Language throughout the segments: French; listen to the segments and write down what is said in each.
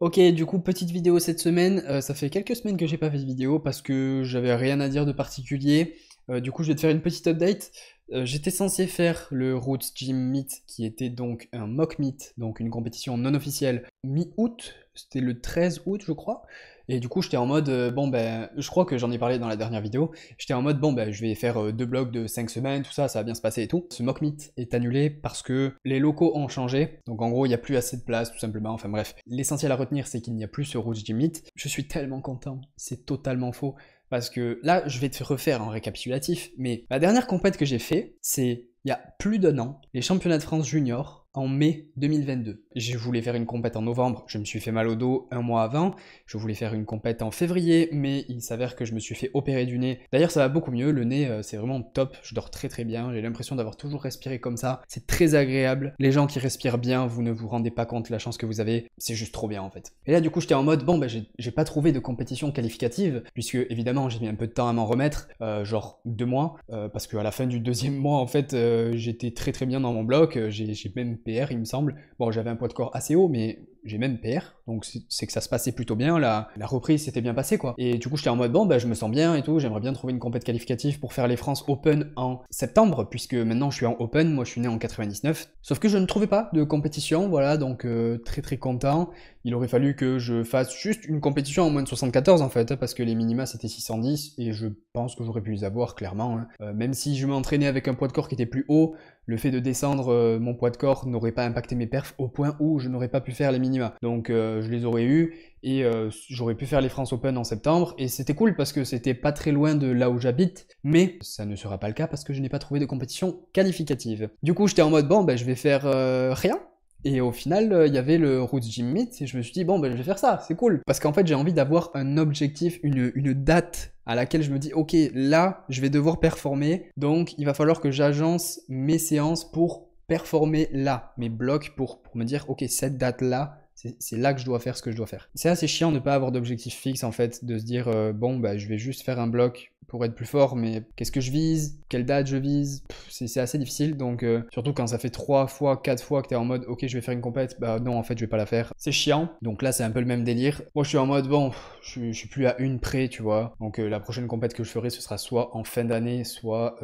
Ok, du coup, petite vidéo cette semaine. Euh, ça fait quelques semaines que j'ai pas fait de vidéo parce que j'avais rien à dire de particulier. Euh, du coup, je vais te faire une petite update. Euh, j'étais censé faire le Roots Gym Meet qui était donc un mock meet, donc une compétition non officielle mi-août. C'était le 13 août, je crois. Et du coup, j'étais en mode, euh, bon, ben, je crois que j'en ai parlé dans la dernière vidéo. J'étais en mode, bon, ben, je vais faire euh, deux blogs de cinq semaines, tout ça, ça va bien se passer et tout. Ce mock meet est annulé parce que les locaux ont changé. Donc, en gros, il n'y a plus assez de place, tout simplement. Enfin, bref. L'essentiel à retenir, c'est qu'il n'y a plus ce Rouge Gym Meet. Je suis tellement content. C'est totalement faux. Parce que là, je vais te refaire en récapitulatif. Mais la dernière compète que j'ai fait, c'est il y a plus d'un an, les championnats de France juniors en mai 2022. Je voulais faire une compète en novembre, je me suis fait mal au dos un mois avant. Je voulais faire une compète en février, mais il s'avère que je me suis fait opérer du nez. D'ailleurs, ça va beaucoup mieux, le nez, euh, c'est vraiment top. Je dors très très bien, j'ai l'impression d'avoir toujours respiré comme ça. C'est très agréable. Les gens qui respirent bien, vous ne vous rendez pas compte la chance que vous avez. C'est juste trop bien en fait. Et là, du coup, j'étais en mode, bon, bah, j'ai pas trouvé de compétition qualificative, puisque évidemment, j'ai mis un peu de temps à m'en remettre, euh, genre deux mois, euh, parce qu'à la fin du deuxième mois, en fait, j'étais très très bien dans mon bloc. J'ai même il me semble. Bon, j'avais un poids de corps assez haut, mais j'ai même père, donc c'est que ça se passait plutôt bien, la, la reprise s'était bien passée quoi. Et du coup j'étais en mode bon bah je me sens bien et tout, j'aimerais bien trouver une compète qualificative pour faire les France Open en septembre, puisque maintenant je suis en Open, moi je suis né en 99. Sauf que je ne trouvais pas de compétition, voilà, donc euh, très très content. Il aurait fallu que je fasse juste une compétition en moins de 74 en fait, parce que les minima c'était 610 et je pense que j'aurais pu les avoir clairement. Hein. Euh, même si je m'entraînais avec un poids de corps qui était plus haut, le fait de descendre euh, mon poids de corps n'aurait pas impacté mes perfs au point où je n'aurais pas pu faire les minima donc euh, je les aurais eu et euh, j'aurais pu faire les France Open en septembre et c'était cool parce que c'était pas très loin de là où j'habite mais ça ne sera pas le cas parce que je n'ai pas trouvé de compétition qualificative. Du coup j'étais en mode bon ben je vais faire euh, rien et au final, il y avait le Roots Gym Meet, et je me suis dit, bon, ben, je vais faire ça, c'est cool. Parce qu'en fait, j'ai envie d'avoir un objectif, une, une, date à laquelle je me dis, ok, là, je vais devoir performer, donc il va falloir que j'agence mes séances pour performer là, mes blocs pour, me dire, ok, cette date-là, c'est là que je dois faire ce que je dois faire. C'est assez chiant de ne pas avoir d'objectif fixe en fait, de se dire euh, bon bah je vais juste faire un bloc pour être plus fort, mais qu'est-ce que je vise Quelle date je vise C'est assez difficile donc euh, surtout quand ça fait 3 fois, quatre fois que es en mode ok je vais faire une compète, bah non en fait je vais pas la faire. C'est chiant donc là c'est un peu le même délire. Moi je suis en mode bon, je, suis plus à une près tu vois, donc euh, la prochaine compète que je ferai ce sera soit en fin d'année, soit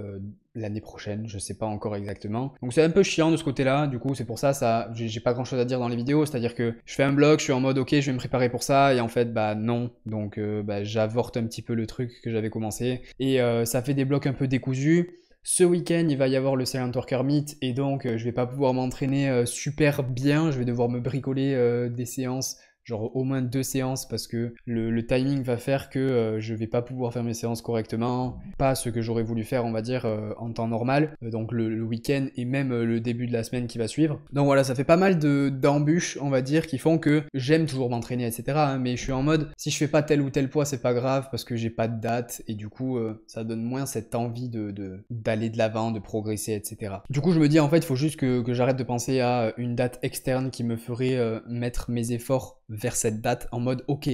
l'année prochaine, je sais pas encore exactement. Donc c'est un peu chiant de ce côté-là, du coup c'est pour ça, ça j'ai pas grand chose à dire dans les vidéos, c'est-à-dire que je fais un blog, je suis en mode ok je vais me préparer pour ça, et en fait bah non, donc euh, bah, j'avorte un petit peu le truc que j'avais commencé, et euh, ça fait des blocs un peu décousus. Ce week-end, il va y avoir le Silent Worker Meet et donc euh, je vais pas pouvoir m'entraîner super bien. Je vais devoir me bricoler des séances genre au moins deux séances parce que le, timing va faire que je euh, je vais pas pouvoir faire mes séances correctement, pas ce que j'aurais voulu faire on va dire euh, en temps normal, euh, donc le, week-end et même le début de la semaine qui va suivre. Donc voilà, ça fait pas mal d'embûches on va dire qui font que j'aime toujours m'entraîner etc. Hein, mais je suis en mode si je fais pas tel ou tel poids c'est pas grave parce que j'ai pas de date et du coup ça donne moins cette envie de d'aller de l'avant, de, progresser etc. Du coup je me dis en fait il faut juste que, j'arrête de penser à une date externe qui me ferait mettre mes efforts vers cette date en mode ok,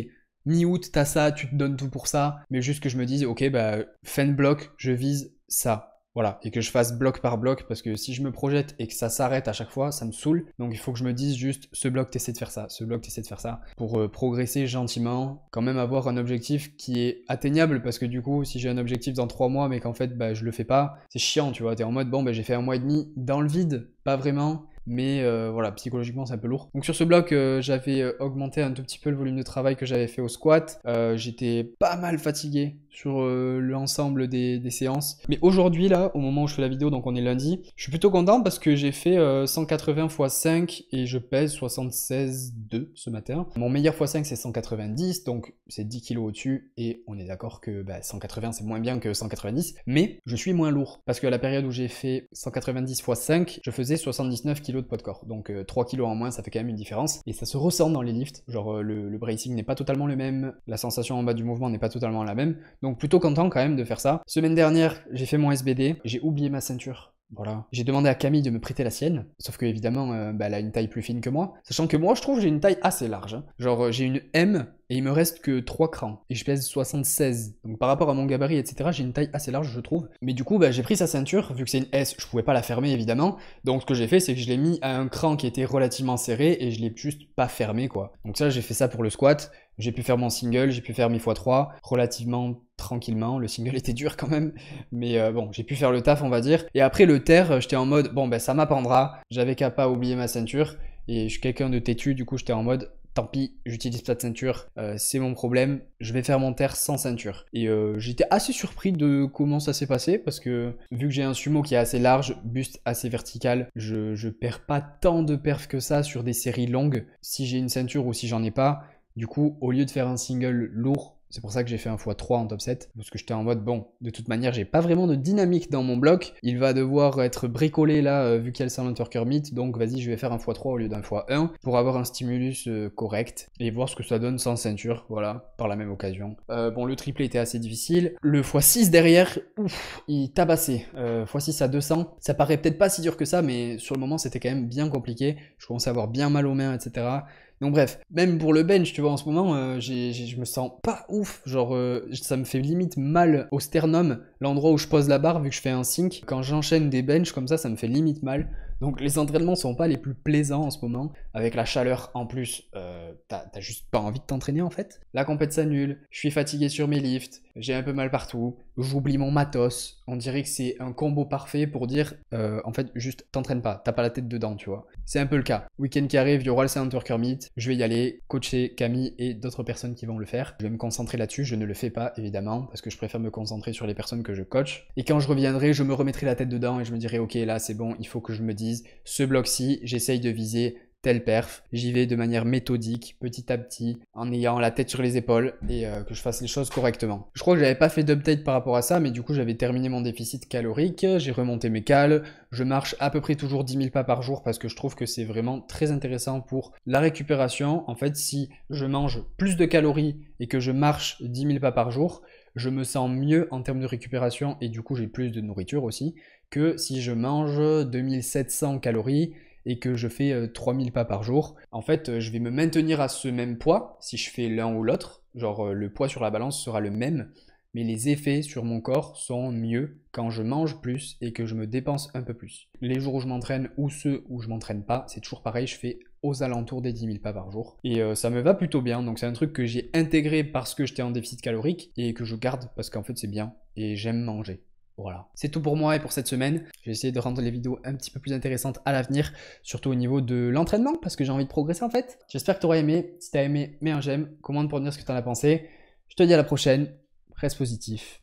mi-août, t'as ça, tu te donnes tout pour ça, mais juste que je me dise ok, bah, fin de bloc, je vise ça. Voilà, et que je fasse bloc par bloc, parce que si je me projette et que ça s'arrête à chaque fois, ça me saoule. Donc il faut que je me dise juste, ce bloc, t'essaies de faire ça, ce bloc, t'essaies de faire ça, pour euh, progresser gentiment, quand même avoir un objectif qui est atteignable, parce que du coup, si j'ai un objectif dans trois mois, mais qu'en fait, bah, je le fais pas, c'est chiant, tu vois, t'es en mode, bon, bah, j'ai fait un mois et demi dans le vide, pas vraiment, mais euh, voilà, psychologiquement c'est un peu lourd. Donc sur ce bloc, euh, j'avais euh, augmenté un tout petit peu le volume de travail que j'avais fait au squat. J'étais pas mal fatigué sur l'ensemble des, séances. Mais aujourd'hui là, au moment où je fais la vidéo, donc on est lundi, je suis plutôt content parce que j'ai fait 180 x 5 et je pèse 76,2 ce matin. Mon meilleur x 5 c'est 190, donc c'est 10 kilos au-dessus et on est d'accord que 180 bah, c'est moins bien que 190, mais je suis moins lourd parce que à la période où j'ai fait 190 x 5, je faisais 79 kg de poids de corps. Donc 3 euh, kilos en moins, ça fait quand même une différence. Et ça se ressent dans les lifts. Genre euh, le, le, bracing n'est pas totalement le même, la sensation en bas du mouvement n'est pas totalement la même. Donc plutôt content quand même de faire ça. Semaine dernière, j'ai fait mon SBD, j'ai oublié ma ceinture voilà. J'ai demandé à Camille de me prêter la sienne, sauf que évidemment, euh, bah, elle a une taille plus fine que moi. Sachant que moi, je trouve j'ai une taille assez large. Hein. Genre, euh, j'ai une M et il me reste que 3 crans. Et je pèse 76. Donc par rapport à mon gabarit, etc., j'ai une taille assez large, je trouve. Mais du coup, bah, j'ai pris sa ceinture. Vu que c'est une S, je pouvais pas la fermer, évidemment. Donc ce que j'ai fait, c'est que je l'ai mis à un cran qui était relativement serré et je l'ai juste pas fermé, quoi. Donc ça, j'ai fait ça pour le squat. J'ai pu faire mon single, j'ai pu faire mes x3 relativement tranquillement. Le single était dur quand même, mais euh, bon, j'ai pu faire le taf, on va dire. Et après le terre, euh, j'étais en mode, bon, ben ça m'apprendra, j'avais qu'à pas oublier ma ceinture. Et je suis quelqu'un de têtu, du coup, j'étais en mode, tant pis, j'utilise pas de ceinture, euh, c'est mon problème, je vais faire mon terre sans ceinture. Et j'étais assez surpris de comment ça s'est passé, parce que vu que j'ai un sumo qui est assez large, buste assez vertical, je, je perds pas tant de perfs que ça sur des séries longues, si j'ai une ceinture ou si j'en ai pas. Du coup, au lieu de faire un single lourd c'est pour ça que j'ai fait un x3 en top 7, parce que j'étais en mode, bon, de toute manière, j'ai pas vraiment de dynamique dans mon bloc, il va devoir être bricolé là, euh, vu qu'il y a le donc vas-y, je vais faire un x3 au lieu d'un x1, pour avoir un stimulus euh, correct, et voir ce que ça donne sans ceinture, voilà, par la même occasion. Euh, bon, le triplé était assez difficile, le x6 derrière, ouf, il tabassait, x6 à 200, ça paraît peut-être pas si dur que ça, mais sur le moment, c'était quand même bien compliqué, je commençais à avoir bien mal aux mains, etc., donc bref, même pour le bench, tu vois, en ce moment, euh, je me sens pas ouf. Genre, euh, ça me fait limite mal au sternum, l'endroit où je pose la barre, vu que je fais un sync. Quand j'enchaîne des benches comme ça, ça me fait limite mal. Donc les entraînements sont pas les plus plaisants en ce moment. Avec la chaleur en plus, euh, t'as, t'as juste pas envie de t'entraîner en fait. La compète s'annule, je suis fatigué sur mes lifts, j'ai un peu mal partout, j'oublie mon matos. On dirait que c'est un combo parfait pour dire, euh, en fait, juste t'entraîne pas, t'as pas la tête dedans, tu vois. C'est un peu le cas. Week-end qui arrive, il y Center Kermit, je vais y aller, coacher Camille et d'autres personnes qui vont le faire. Je vais me concentrer là-dessus, je ne le fais pas évidemment, parce que je préfère me concentrer sur les personnes que je coach. Et quand je reviendrai, je me remettrai la tête dedans et je me dirai, ok, là c'est bon, il faut que je me dise, ce bloc-ci, j'essaye de viser tel perf. J'y vais de manière méthodique, petit à petit, en ayant la tête sur les épaules et euh, que je fasse les choses correctement. Je crois que j'avais pas fait d'update par rapport à ça, mais du coup j'avais terminé mon déficit calorique, j'ai remonté mes cales, je marche à peu près toujours 10 000 pas par jour parce que je trouve que c'est vraiment très intéressant pour la récupération. En fait, si je mange plus de calories et que je marche 10 000 pas par jour, je me sens mieux en termes de récupération et du coup j'ai plus de nourriture aussi que si je mange 2700 calories et que je fais 3000 euh, pas par jour, en fait, euh, je vais me maintenir à ce même poids si je fais l'un ou l'autre. Genre, euh, le poids sur la balance sera le même, mais les effets sur mon corps sont mieux quand je mange plus et que je me dépense un peu plus. Les jours où je m'entraîne ou ceux où je m'entraîne pas, c'est toujours pareil, je fais aux alentours des 10 000 pas par jour. Et ça me va plutôt bien, donc c'est un truc que j'ai intégré parce que j'étais en déficit calorique et que je garde parce qu'en fait c'est bien et j'aime manger. Voilà. C'est tout pour moi et pour cette semaine. Je vais essayer de rendre les vidéos un petit peu plus intéressantes à l'avenir, surtout au niveau de l'entraînement, parce que j'ai envie de progresser en fait. J'espère que tu auras aimé. Si tu as aimé, mets un j'aime, commente pour me dire ce que tu en as pensé. Je te dis à la prochaine. Reste positif.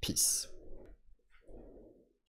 Peace.